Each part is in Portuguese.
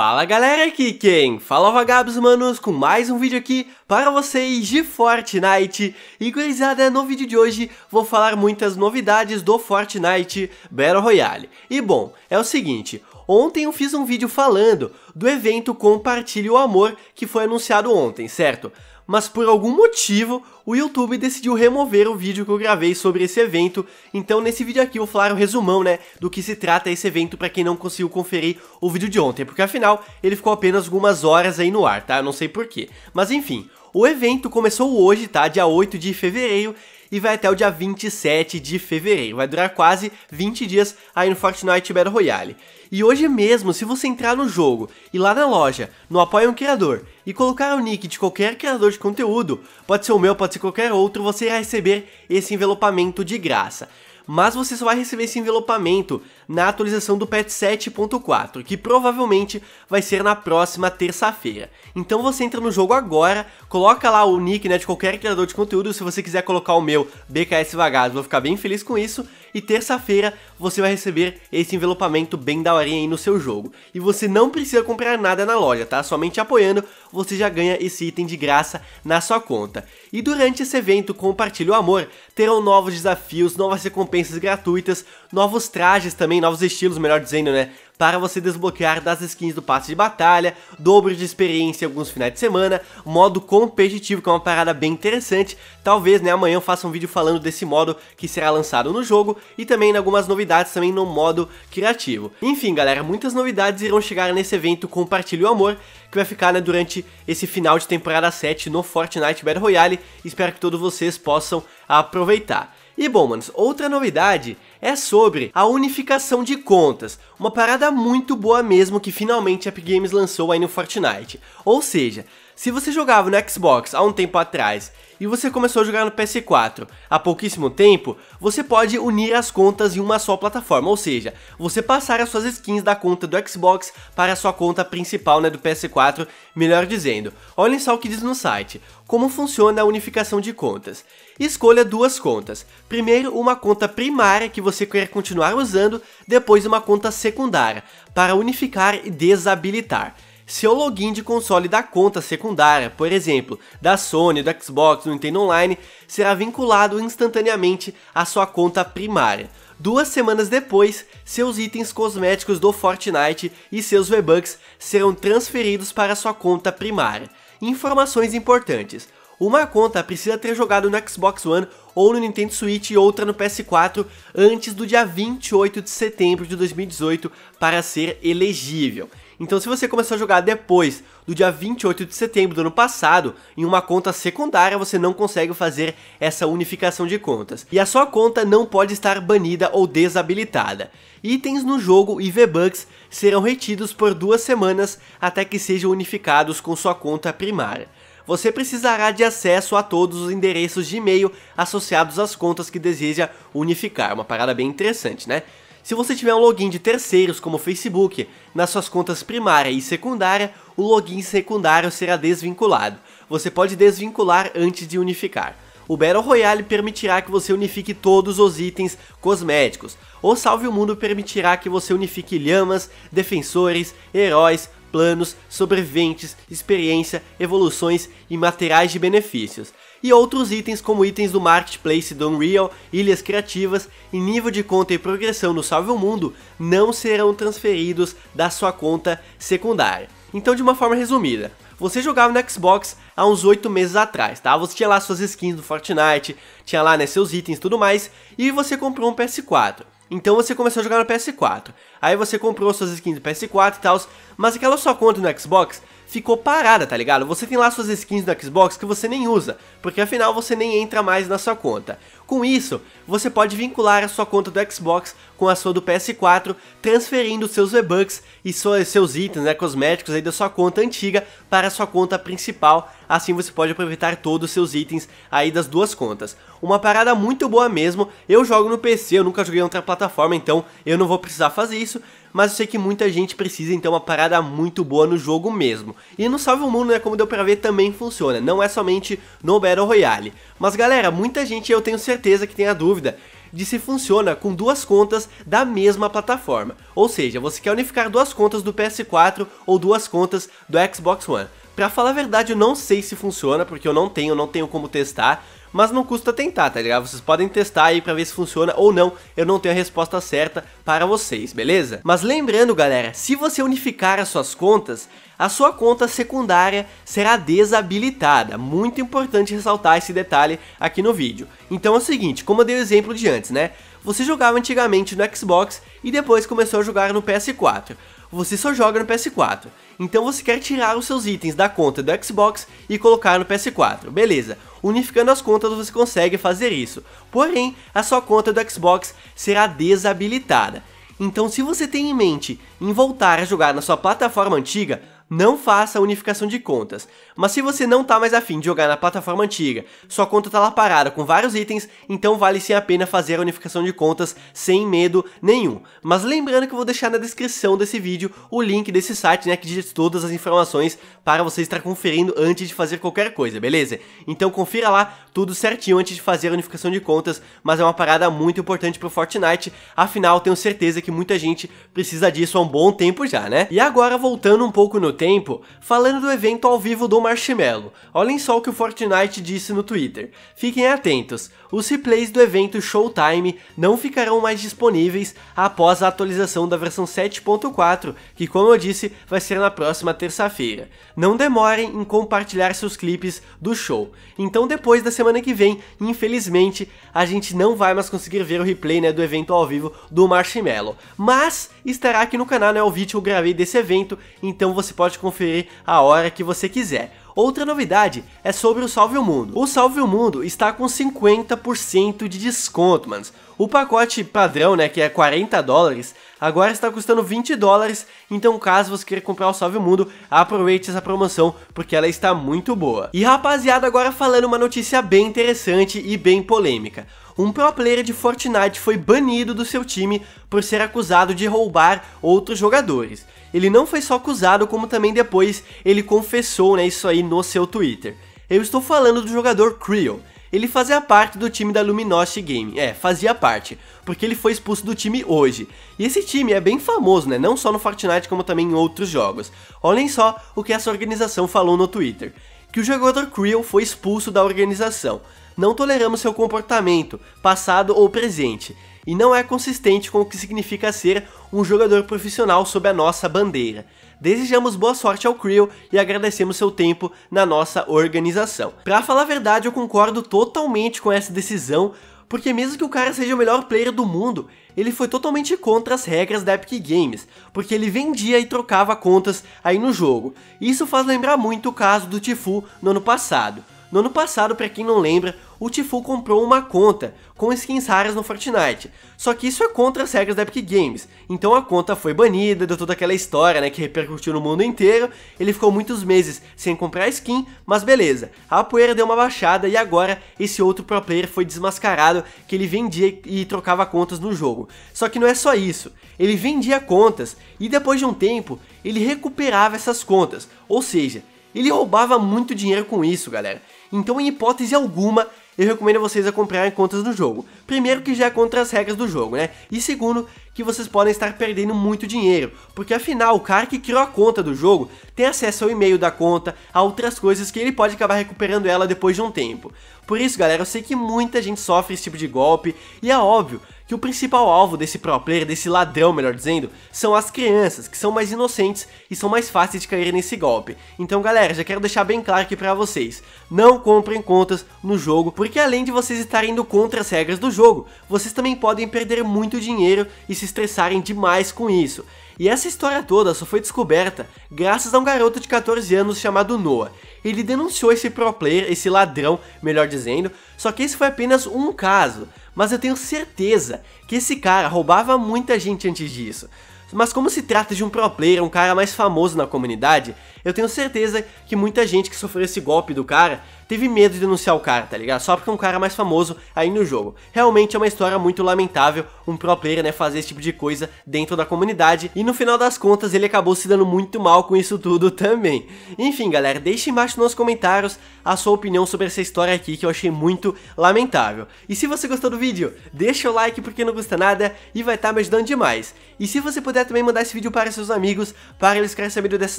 Fala galera, aqui quem? Fala vagabos manos com mais um vídeo aqui para vocês de Fortnite E gurizada, no vídeo de hoje vou falar muitas novidades do Fortnite Battle Royale E bom, é o seguinte, ontem eu fiz um vídeo falando do evento Compartilhe o Amor que foi anunciado ontem, certo? mas por algum motivo o YouTube decidiu remover o vídeo que eu gravei sobre esse evento, então nesse vídeo aqui eu vou falar o um resumão, né, do que se trata esse evento para quem não conseguiu conferir o vídeo de ontem, porque afinal ele ficou apenas algumas horas aí no ar, tá? Eu não sei porquê. Mas enfim, o evento começou hoje, tá? Dia 8 de fevereiro, e vai até o dia 27 de fevereiro. Vai durar quase 20 dias aí no Fortnite Battle Royale. E hoje mesmo, se você entrar no jogo e lá na loja, no Apoia um Criador, e colocar o nick de qualquer criador de conteúdo, pode ser o meu, pode ser qualquer outro, você irá receber esse envelopamento de graça mas você só vai receber esse envelopamento na atualização do patch 7.4, que provavelmente vai ser na próxima terça-feira. Então você entra no jogo agora, coloca lá o nick né, de qualquer criador de conteúdo, se você quiser colocar o meu, BKS vagas, vou ficar bem feliz com isso, e terça-feira você vai receber esse envelopamento bem daorinha aí no seu jogo. E você não precisa comprar nada na loja, tá? Somente apoiando você já ganha esse item de graça na sua conta. E durante esse evento Compartilhe o Amor, terão novos desafios, novas recompensas gratuitas, novos trajes também, novos estilos, melhor dizendo, né? para você desbloquear das skins do passe de batalha, dobro de experiência em alguns finais de semana, modo competitivo, que é uma parada bem interessante. Talvez, né, amanhã eu faça um vídeo falando desse modo que será lançado no jogo e também em algumas novidades também no modo criativo. Enfim, galera, muitas novidades irão chegar nesse evento Compartilhe o Amor, que vai ficar, né, durante esse final de temporada 7 no Fortnite Battle Royale. Espero que todos vocês possam aproveitar. E bom, manos, outra novidade é sobre a unificação de contas, uma parada muito boa mesmo que finalmente a Epic Games lançou aí no Fortnite. Ou seja, se você jogava no Xbox há um tempo atrás e você começou a jogar no PS4 há pouquíssimo tempo, você pode unir as contas em uma só plataforma, ou seja, você passar as suas skins da conta do Xbox para a sua conta principal né, do PS4, melhor dizendo. Olhem só o que diz no site, como funciona a unificação de contas. Escolha duas contas, primeiro uma conta primária que você quer continuar usando, depois uma conta secundária, para unificar e desabilitar seu login de console da conta secundária, por exemplo, da Sony, do Xbox, do Nintendo Online, será vinculado instantaneamente à sua conta primária. Duas semanas depois, seus itens cosméticos do Fortnite e seus V-Bucks serão transferidos para sua conta primária. Informações importantes. Uma conta precisa ter jogado no Xbox One ou no Nintendo Switch e outra no PS4 antes do dia 28 de setembro de 2018 para ser elegível. Então, se você começou a jogar depois do dia 28 de setembro do ano passado, em uma conta secundária você não consegue fazer essa unificação de contas. E a sua conta não pode estar banida ou desabilitada. Itens no jogo e V-Bucks serão retidos por duas semanas até que sejam unificados com sua conta primária você precisará de acesso a todos os endereços de e-mail associados às contas que deseja unificar. Uma parada bem interessante, né? Se você tiver um login de terceiros, como o Facebook, nas suas contas primária e secundária, o login secundário será desvinculado. Você pode desvincular antes de unificar. O Battle Royale permitirá que você unifique todos os itens cosméticos. O Salve o Mundo permitirá que você unifique lhamas, defensores, heróis, planos, sobreviventes, experiência, evoluções e materiais de benefícios, e outros itens como itens do Marketplace do Unreal, ilhas criativas e nível de conta e progressão no Salve o Mundo não serão transferidos da sua conta secundária. Então, de uma forma resumida, você jogava no Xbox há uns 8 meses atrás, tá? Você tinha lá suas skins do Fortnite, tinha lá né, seus itens e tudo mais, e você comprou um PS4. Então você começou a jogar no PS4. Aí você comprou suas skins do PS4 e tal, mas aquela só conta no Xbox ficou parada, tá ligado? Você tem lá suas skins do Xbox que você nem usa, porque afinal você nem entra mais na sua conta. Com isso, você pode vincular a sua conta do Xbox com a sua do PS4, transferindo seus V-Bucks e seus itens né, cosméticos aí da sua conta antiga para a sua conta principal, assim você pode aproveitar todos os seus itens aí das duas contas. Uma parada muito boa mesmo, eu jogo no PC, eu nunca joguei em outra plataforma, então eu não vou precisar fazer isso, mas eu sei que muita gente precisa então uma parada muito boa no jogo mesmo. E no Salve o Mundo, né, como deu pra ver, também funciona, não é somente no Battle Royale. Mas galera, muita gente eu tenho certeza que tem a dúvida de se funciona com duas contas da mesma plataforma. Ou seja, você quer unificar duas contas do PS4 ou duas contas do Xbox One. Pra falar a verdade, eu não sei se funciona, porque eu não tenho, não tenho como testar, mas não custa tentar, tá ligado? Vocês podem testar aí pra ver se funciona ou não, eu não tenho a resposta certa para vocês, beleza? Mas lembrando, galera, se você unificar as suas contas, a sua conta secundária será desabilitada. Muito importante ressaltar esse detalhe aqui no vídeo. Então é o seguinte, como eu dei o exemplo de antes, né? Você jogava antigamente no Xbox e depois começou a jogar no PS4 você só joga no PS4. Então você quer tirar os seus itens da conta do Xbox e colocar no PS4. Beleza, Unificando as contas você consegue fazer isso, porém a sua conta do Xbox será desabilitada. Então se você tem em mente em voltar a jogar na sua plataforma antiga, não faça a unificação de contas. Mas se você não tá mais afim de jogar na plataforma antiga, sua conta tá lá parada com vários itens, então vale sim a pena fazer a unificação de contas sem medo nenhum. Mas lembrando que eu vou deixar na descrição desse vídeo o link desse site, né, que diz todas as informações para você estar conferindo antes de fazer qualquer coisa, beleza? Então confira lá tudo certinho antes de fazer a unificação de contas, mas é uma parada muito importante pro Fortnite, afinal tenho certeza que muita gente precisa disso há um bom tempo já, né? E agora voltando um pouco no tempo, falando do evento ao vivo do Marshmallow, olhem só o que o Fortnite disse no Twitter, fiquem atentos, os replays do evento Showtime não ficarão mais disponíveis após a atualização da versão 7.4, que como eu disse, vai ser na próxima terça-feira. Não demorem em compartilhar seus clipes do show, então depois da semana semana que vem, infelizmente, a gente não vai mais conseguir ver o replay né, do evento ao vivo do Marshmallow. Mas estará aqui no canal, né, o vídeo que eu gravei desse evento, então você pode conferir a hora que você quiser. Outra novidade é sobre o Salve o Mundo. O Salve o Mundo está com 50% de desconto, mano. O pacote padrão, né, que é 40 dólares, agora está custando 20 dólares, então caso você queira comprar o Salve o Mundo, aproveite essa promoção, porque ela está muito boa. E rapaziada, agora falando uma notícia bem interessante e bem polêmica um pro player de Fortnite foi banido do seu time por ser acusado de roubar outros jogadores. Ele não foi só acusado, como também depois ele confessou né, isso aí no seu Twitter. Eu estou falando do jogador Creel. Ele fazia parte do time da Luminosity Game, é, fazia parte, porque ele foi expulso do time hoje. E esse time é bem famoso, né, não só no Fortnite como também em outros jogos. Olhem só o que essa organização falou no Twitter, que o jogador Creel foi expulso da organização não toleramos seu comportamento, passado ou presente, e não é consistente com o que significa ser um jogador profissional sob a nossa bandeira. Desejamos boa sorte ao Creel e agradecemos seu tempo na nossa organização. Pra falar a verdade, eu concordo totalmente com essa decisão, porque mesmo que o cara seja o melhor player do mundo, ele foi totalmente contra as regras da Epic Games, porque ele vendia e trocava contas aí no jogo. Isso faz lembrar muito o caso do Tifu no ano passado. No ano passado, para quem não lembra, o Tifu comprou uma conta com skins raras no Fortnite. Só que isso é contra as regras da Epic Games. Então a conta foi banida, deu toda aquela história, né, que repercutiu no mundo inteiro. Ele ficou muitos meses sem comprar skin, mas beleza. A poeira deu uma baixada e agora esse outro pro player foi desmascarado que ele vendia e trocava contas no jogo. Só que não é só isso. Ele vendia contas e depois de um tempo, ele recuperava essas contas. Ou seja, ele roubava muito dinheiro com isso, galera. Então, em hipótese alguma, eu recomendo vocês a comprarem contas no jogo. Primeiro que já é contra as regras do jogo, né? E segundo, que vocês podem estar perdendo muito dinheiro, porque afinal o cara que criou a conta do jogo tem acesso ao e-mail da conta, a outras coisas que ele pode acabar recuperando ela depois de um tempo. Por isso, galera, eu sei que muita gente sofre esse tipo de golpe e é óbvio que o principal alvo desse pro player, desse ladrão melhor dizendo, são as crianças, que são mais inocentes e são mais fáceis de cair nesse golpe. Então galera, já quero deixar bem claro aqui pra vocês, não comprem contas no jogo, porque além de vocês estarem indo contra as regras do jogo, vocês também podem perder muito dinheiro e se estressarem demais com isso. E essa história toda só foi descoberta graças a um garoto de 14 anos chamado Noah. Ele denunciou esse pro player, esse ladrão, melhor dizendo, só que esse foi apenas um caso, mas eu tenho certeza que esse cara roubava muita gente antes disso. Mas como se trata de um pro player, um cara mais famoso na comunidade, eu tenho certeza que muita gente que sofreu esse golpe do cara teve medo de denunciar o cara, tá ligado? Só porque é um cara mais famoso aí no jogo. Realmente é uma história muito lamentável um pro player, né, fazer esse tipo de coisa dentro da comunidade. E no final das contas, ele acabou se dando muito mal com isso tudo também. Enfim, galera, deixe embaixo nos comentários a sua opinião sobre essa história aqui que eu achei muito lamentável. E se você gostou do vídeo, deixa o like porque não custa nada e vai estar tá me ajudando demais. E se você puder também mandar esse vídeo para seus amigos, para eles querem saber dessas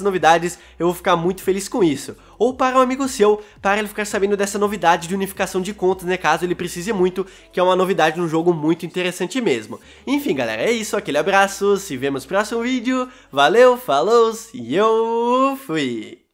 novidades, eu vou ficar muito feliz com isso. Ou para um amigo seu, para ele ficar sabendo dessa novidade de unificação de contas, né, caso ele precise muito, que é uma novidade no jogo muito interessante mesmo. Enfim, galera, é isso, aquele abraço, se vemos no próximo vídeo, valeu, falou e eu fui!